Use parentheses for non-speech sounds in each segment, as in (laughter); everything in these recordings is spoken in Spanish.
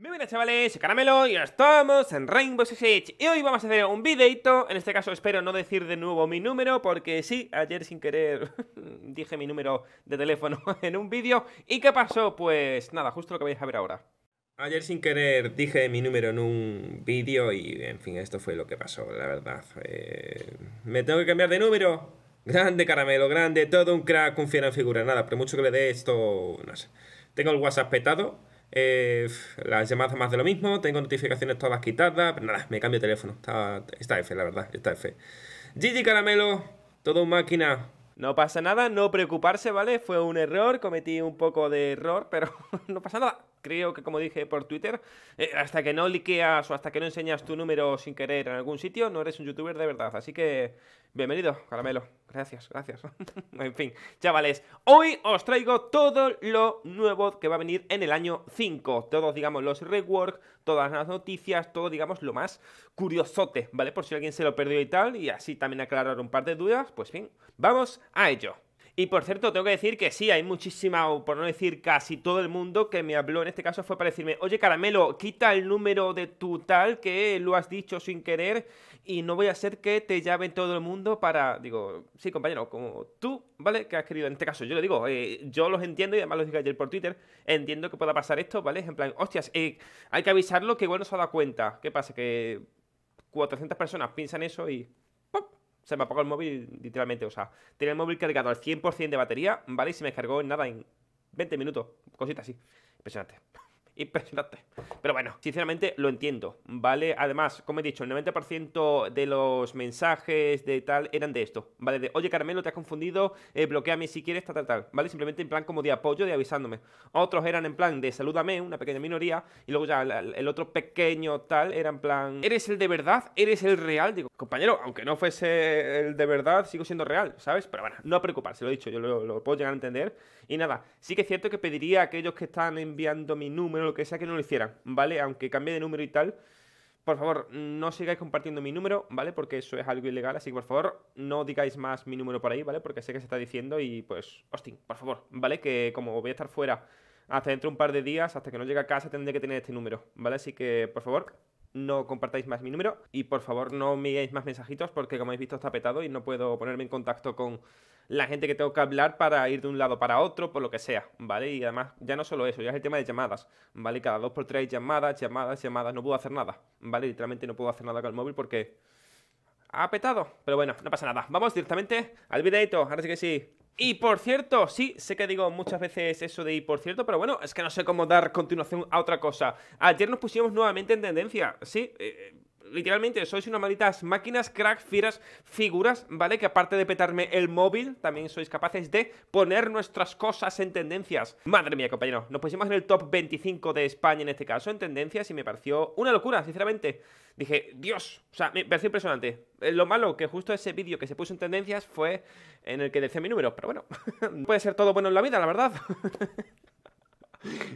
Muy buenas chavales, Caramelo y estamos en Rainbow Six Y hoy vamos a hacer un videito, en este caso espero no decir de nuevo mi número Porque sí, ayer sin querer (laughs) dije mi número de teléfono (laughs) en un vídeo ¿Y qué pasó? Pues nada, justo lo que vais a ver ahora Ayer sin querer dije mi número en un vídeo y en fin, esto fue lo que pasó, la verdad eh, ¿Me tengo que cambiar de número? Grande Caramelo, grande, todo un crack, un en figura Nada, pero mucho que le dé esto, no sé Tengo el WhatsApp petado eh, las llamadas más de lo mismo, tengo notificaciones todas quitadas, pero nada, me cambio de teléfono. Está, está F, la verdad, está F. Gigi Caramelo, todo un máquina. No pasa nada, no preocuparse, ¿vale? Fue un error, cometí un poco de error, pero (laughs) no pasa nada creo que como dije por Twitter, eh, hasta que no liqueas o hasta que no enseñas tu número sin querer en algún sitio, no eres un youtuber de verdad. Así que bienvenido, Caramelo. Gracias, gracias. (laughs) en fin, chavales, hoy os traigo todo lo nuevo que va a venir en el año 5. Todos, digamos, los rework, todas las noticias, todo, digamos, lo más curiosote, ¿vale? Por si alguien se lo perdió y tal, y así también aclarar un par de dudas, pues bien, vamos a ello. Y por cierto, tengo que decir que sí, hay muchísima, o por no decir casi todo el mundo que me habló, en este caso fue para decirme, oye Caramelo, quita el número de tu tal que lo has dicho sin querer y no voy a hacer que te llamen todo el mundo para, digo, sí compañero, como tú, ¿vale? Que has querido, en este caso yo lo digo, eh, yo los entiendo y además los dije ayer por Twitter, entiendo que pueda pasar esto, ¿vale? En plan, hostias, eh, hay que avisarlo que igual no se ha dado cuenta, ¿qué pasa? Que 400 personas piensan eso y se me apagó el móvil literalmente, o sea, tenía el móvil cargado al 100% de batería, ¿vale? Y se me cargó en nada, en 20 minutos, cosita así. Impresionante impresionante. Pero bueno, sinceramente lo entiendo, ¿vale? Además, como he dicho, el 90% de los mensajes de tal eran de esto, ¿vale? De, oye Carmelo, te has confundido, eh, bloqueame si quieres, tal, tal, tal, ¿vale? Simplemente en plan como de apoyo, de avisándome. Otros eran en plan de salúdame, una pequeña minoría, y luego ya el otro pequeño tal era en plan, eres el de verdad, eres el real. Digo, compañero, aunque no fuese el de verdad, sigo siendo real, ¿sabes? Pero bueno, no preocuparse, lo he dicho, yo lo, lo puedo llegar a entender. Y nada, sí que es cierto que pediría a aquellos que están enviando mi número que sea que no lo hicieran, ¿vale? Aunque cambie de número y tal. Por favor, no sigáis compartiendo mi número, ¿vale? Porque eso es algo ilegal, así que por favor, no digáis más mi número por ahí, ¿vale? Porque sé que se está diciendo y pues, hostia, por favor, ¿vale? Que como voy a estar fuera hasta dentro de un par de días, hasta que no llegue a casa, tendré que tener este número, ¿vale? Así que, por favor, no compartáis más mi número y por favor no me enviéis más mensajitos porque como habéis visto está petado y no puedo ponerme en contacto con la gente que tengo que hablar para ir de un lado para otro, por lo que sea, ¿vale? Y además, ya no solo eso, ya es el tema de llamadas, ¿vale? Cada dos por tres llamadas, llamadas, llamadas, no puedo hacer nada, ¿vale? Literalmente no puedo hacer nada con el móvil porque ha petado, pero bueno, no pasa nada. Vamos directamente al videito, ahora sí que sí. Y por cierto, sí, sé que digo muchas veces eso de y por cierto, pero bueno, es que no sé cómo dar continuación a otra cosa. Ayer nos pusimos nuevamente en tendencia, sí. Eh, literalmente sois unas malditas máquinas, crack, fieras, figuras, ¿vale? Que aparte de petarme el móvil, también sois capaces de poner nuestras cosas en tendencias. Madre mía, compañero, nos pusimos en el top 25 de España en este caso, en tendencias, y me pareció una locura, sinceramente. Dije, Dios, o sea, me pareció impresionante. Eh, lo malo que justo ese vídeo que se puso en tendencias fue en el que decía mi número, pero bueno, (laughs) puede ser todo bueno en la vida, la verdad. (laughs)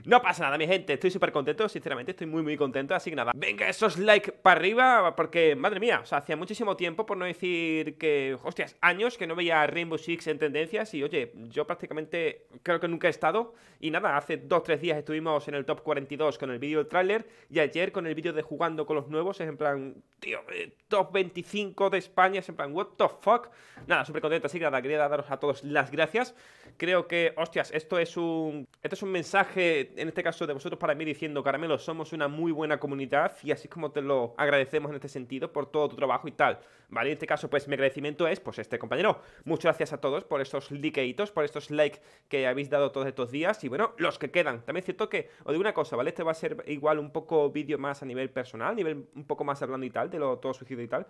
No pasa nada, mi gente, estoy súper contento, sinceramente estoy muy muy contento, así que nada, venga esos likes para arriba, porque, madre mía, o sea, hacía muchísimo tiempo, por no decir que, hostias, años que no veía Rainbow Six en tendencias y, oye, yo prácticamente creo que nunca he estado y nada, hace 2-3 días estuvimos en el top 42 con el vídeo del tráiler y ayer con el vídeo de jugando con los nuevos, es en plan, tío, eh, top 25 de España, es en plan, what the fuck, nada, súper contento, así que nada, quería daros a todos las gracias, creo que, hostias, esto es un, esto es un mensaje que en este caso de vosotros para mí, diciendo, Caramelo, somos una muy buena comunidad y así como te lo agradecemos en este sentido por todo tu trabajo y tal. ¿Vale? En este caso, pues mi agradecimiento es, pues este compañero. Muchas gracias a todos por estos likeitos, por estos likes que habéis dado todos estos días y bueno, los que quedan. También es cierto que, os digo una cosa, ¿vale? Este va a ser igual un poco vídeo más a nivel personal, a nivel un poco más hablando y tal, de lo todo suicidio y tal.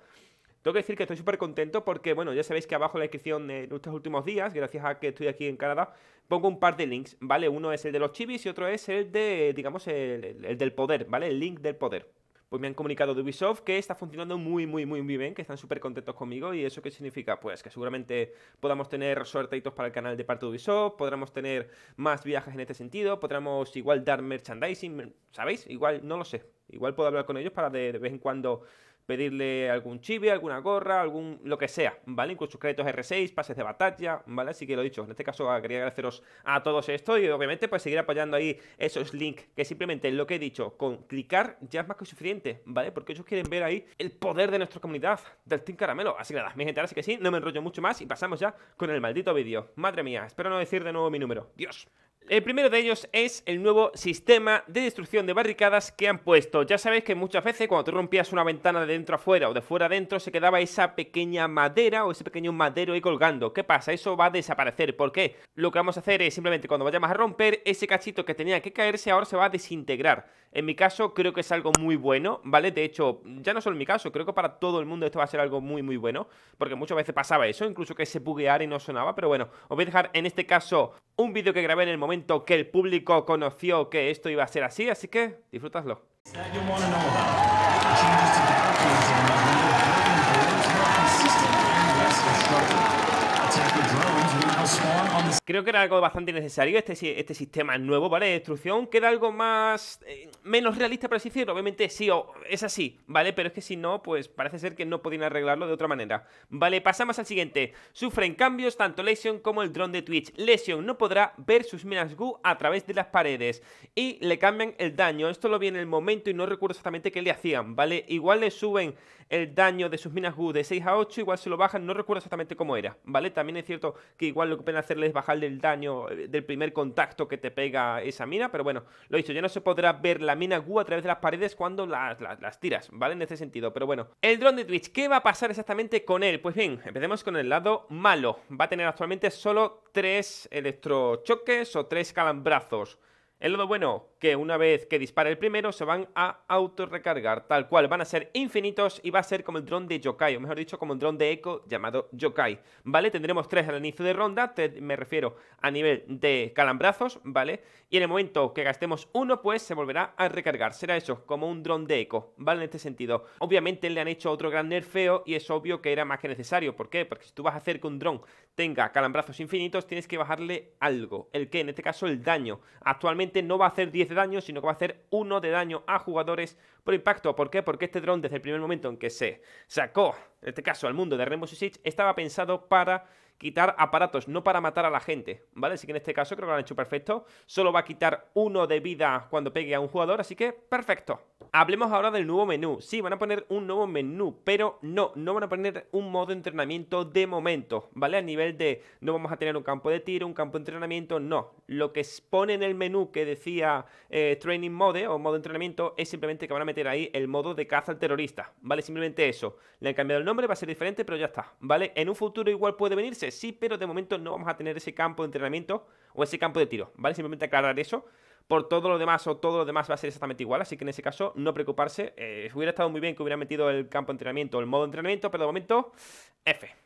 Tengo que decir que estoy súper contento porque, bueno, ya sabéis que abajo en la descripción de nuestros últimos días, gracias a que estoy aquí en Canadá, pongo un par de links, ¿vale? Uno es el de los chivis y otro es el de, digamos, el, del poder, ¿vale? El link del poder pues me han comunicado de Ubisoft que está funcionando muy, muy, muy, bien, que están súper contentos conmigo. ¿Y eso qué significa? Pues que seguramente podamos tener sorteitos para el canal de parte de Ubisoft, podremos tener más viajes en este sentido, podremos igual dar merchandising, ¿sabéis? Igual, no lo sé. Igual puedo hablar con ellos para de vez en cuando pedirle algún chibi, alguna gorra, algún lo que sea, ¿vale? Incluso créditos R6, pases de batalla, ¿vale? Así que lo dicho, en este caso quería agradeceros a todos esto y obviamente pues seguir apoyando ahí esos links, que simplemente lo que he dicho, con clicar ya es más que suficiente, ¿vale? Porque ellos quieren ver ahí el poder de nuestra comunidad, del Team Caramelo. Así que nada, mi gente, ahora sí que sí, no me enrollo mucho más y pasamos ya con el maldito vídeo. Madre mía, espero no decir de nuevo mi número. Dios. El primero de ellos es el nuevo sistema de destrucción de barricadas que han puesto. Ya sabéis que muchas veces cuando tú rompías una ventana de dentro a fuera o de fuera adentro se quedaba esa pequeña madera o ese pequeño madero ahí colgando. ¿Qué pasa? Eso va a desaparecer. ¿Por qué? Lo que vamos a hacer es simplemente cuando vayamos a romper ese cachito que tenía que caerse ahora se va a desintegrar. En mi caso creo que es algo muy bueno, ¿vale? De hecho, ya no solo en mi caso, creo que para todo el mundo esto va a ser algo muy muy bueno. Porque muchas veces pasaba eso, incluso que se bugueara y no sonaba. Pero bueno, os voy a dejar en este caso un vídeo que grabé en el momento que el público conoció que esto iba a ser así, así que disfrútalo. creo que era algo bastante necesario este, este sistema nuevo, ¿vale? De destrucción, que era algo más. Eh, menos realista, para así decirlo. Obviamente sí, o, es así, ¿vale? Pero es que si no, pues parece ser que no podían arreglarlo de otra manera. Vale, pasamos al siguiente. Sufren cambios tanto Lesion como el dron de Twitch. Lesion no podrá ver sus minas Gu a través de las paredes y le cambian el daño. Esto lo vi en el momento y no recuerdo exactamente qué le hacían, ¿vale? Igual le suben el daño de sus minas Gu de 6 a 8, igual se lo bajan, no recuerdo exactamente cómo era, ¿vale? También es cierto que igual lo que pueden hacerles es bajar del daño eh, del primer contacto que te pega esa mina. Pero bueno, lo dicho, ya no se podrá ver la mina Gu a través de las paredes cuando las, tiras, ¿vale? En ese sentido. Pero bueno, el dron de Twitch, ¿qué va a pasar exactamente con él? Pues bien, empecemos con el lado malo. Va a tener actualmente solo tres electrochoques o tres calambrazos. El lado bueno, que una vez que dispare el primero se van a autorrecargar, tal cual, van a ser infinitos y va a ser como el dron de Yokai, o mejor dicho, como el dron de eco llamado Yokai, ¿vale? Tendremos tres al inicio de ronda, me refiero a nivel de calambrazos, ¿vale? Y en el momento que gastemos uno, pues se volverá a recargar, será eso, como un dron de eco ¿vale? En este sentido. Obviamente le han hecho otro gran nerfeo y es obvio que era más que necesario, ¿por qué? Porque si tú vas a hacer que un dron tenga calambrazos infinitos, tienes que bajarle algo, el que en este caso el daño. Actualmente no va a hacer 10 daño, sino que va a hacer uno de daño a jugadores por impacto. ¿Por qué? Porque este dron, desde el primer momento en que se sacó, en este caso, al mundo de Rainbow Six, estaba pensado para quitar aparatos, no para matar a la gente, ¿vale? Así que en este caso creo que lo han hecho perfecto. Solo va a quitar uno de vida cuando pegue a un jugador, así que perfecto. Hablemos ahora del nuevo menú. Sí, van a poner un nuevo menú, pero no, no van a poner un modo entrenamiento de momento, ¿vale? A nivel de no vamos a tener un campo de tiro, un campo de entrenamiento, no. Lo que pone en el menú que decía eh, Training Mode o modo entrenamiento es simplemente que van a meter ahí el modo de caza al terrorista, ¿vale? Simplemente eso. Le han cambiado el nombre, va a ser diferente, pero ya está, ¿vale? En un futuro igual puede venirse, sí, pero de momento no vamos a tener ese campo de entrenamiento o ese campo de tiro, ¿vale? Simplemente aclarar eso por todo lo demás o todo lo demás va a ser exactamente igual, así que en ese caso no preocuparse. Eh, hubiera estado muy bien que hubiera metido el campo de entrenamiento, el modo de entrenamiento, pero de momento, F.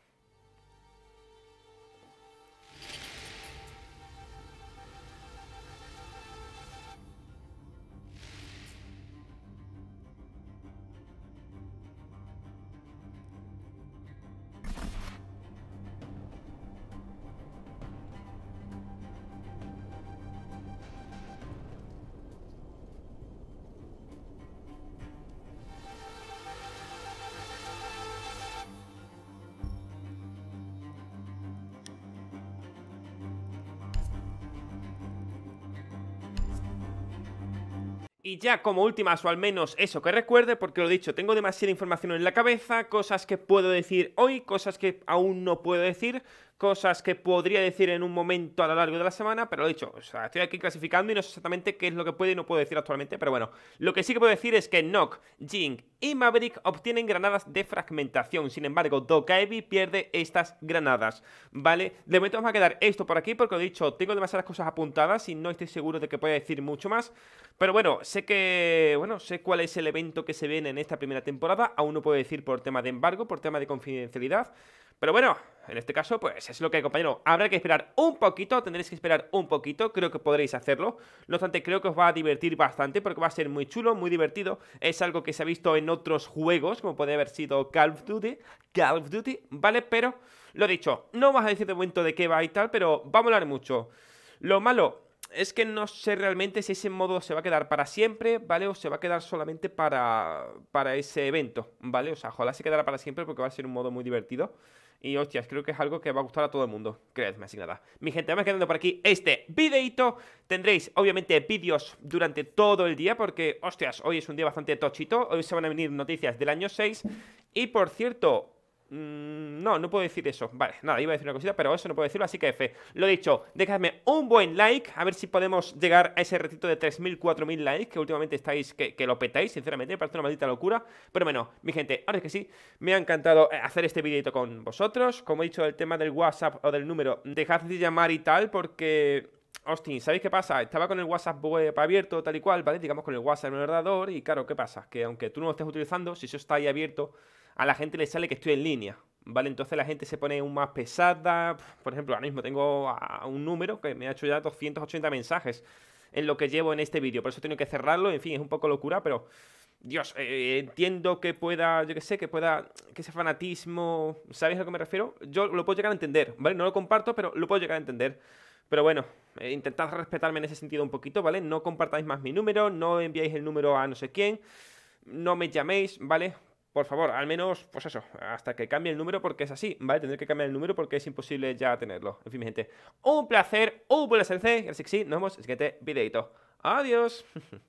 Y ya como últimas, o al menos eso que recuerde, porque lo he dicho, tengo demasiada información en la cabeza, cosas que puedo decir hoy, cosas que aún no puedo decir, cosas que podría decir en un momento a lo largo de la semana, pero lo he dicho, o sea, estoy aquí clasificando y no sé exactamente qué es lo que puede y no puedo decir actualmente, pero bueno, lo que sí que puedo decir es que Nock, Jing y Maverick obtienen granadas de fragmentación, sin embargo, Dokaevi pierde estas granadas, ¿vale? De momento vamos a quedar esto por aquí porque lo he dicho, tengo demasiadas cosas apuntadas y no estoy seguro de que pueda decir mucho más, pero bueno, sé que, bueno, sé cuál es el evento que se viene en esta primera temporada, aún no puedo decir por tema de embargo, por tema de confidencialidad, pero bueno, en este caso, pues es lo que hay, compañero. Habrá que esperar un poquito, tendréis que esperar un poquito, creo que podréis hacerlo. No obstante, creo que os va a divertir bastante porque va a ser muy chulo, muy divertido. Es algo que se ha visto en otros juegos, como puede haber sido Call of Duty, Call of Duty, ¿vale? Pero, lo dicho, no vas a decir de momento de qué va y tal, pero vamos a hablar mucho. Lo malo es que no sé realmente si ese modo se va a quedar para siempre, ¿vale? O se va a quedar solamente para, para ese evento, ¿vale? O sea, ojalá se quedara para siempre porque va a ser un modo muy divertido. Y hostias, creo que es algo que va a gustar a todo el mundo. Creedme, así nada. Mi gente, vamos quedando por aquí este videito. Tendréis, obviamente, vídeos durante todo el día porque, hostias, hoy es un día bastante tochito. Hoy se van a venir noticias del año 6. Y, por cierto, Mm, no, no puedo decir eso. Vale, nada, iba a decir una cosita, pero eso no puedo decirlo, así que F. Lo dicho, dejadme un buen like, a ver si podemos llegar a ese retito de 3.000, 4.000 likes, que últimamente estáis, que, lo petáis, sinceramente, me parece una maldita locura. Pero bueno, mi gente, ahora es que sí, me ha encantado eh, hacer este videito con vosotros. Como he dicho, el tema del WhatsApp o del número, dejad de llamar y tal, porque Austin, ¿sabéis qué pasa? Estaba con el WhatsApp web abierto, tal y cual, ¿vale? Digamos con el WhatsApp en el ordenador, y claro, ¿qué pasa? Que aunque tú no lo estés utilizando, si eso está ahí abierto, a la gente le sale que estoy en línea. ¿Vale? Entonces la gente se pone aún más pesada. Por ejemplo, ahora mismo tengo un número que me ha hecho ya 280 mensajes en lo que llevo en este vídeo. Por eso tengo que cerrarlo. En fin, es un poco locura, pero. Dios, eh, eh, entiendo que pueda, yo qué sé, que pueda, que ese fanatismo, ¿Sabéis a qué me refiero? Yo lo puedo llegar a entender, ¿vale? No lo comparto, pero lo puedo llegar a entender. Pero bueno, eh, intentad respetarme en ese sentido un poquito, ¿vale? No compartáis más mi número, no enviáis el número a no sé quién, no me llaméis, ¿vale? por favor, al menos, pues eso, hasta que cambie el número porque es así, ¿vale? Tendré que cambiar el número porque es imposible ya tenerlo. En fin, mi gente, un placer, un placer, gracias que sí, nos vemos en el siguiente videito. Adiós. (laughs)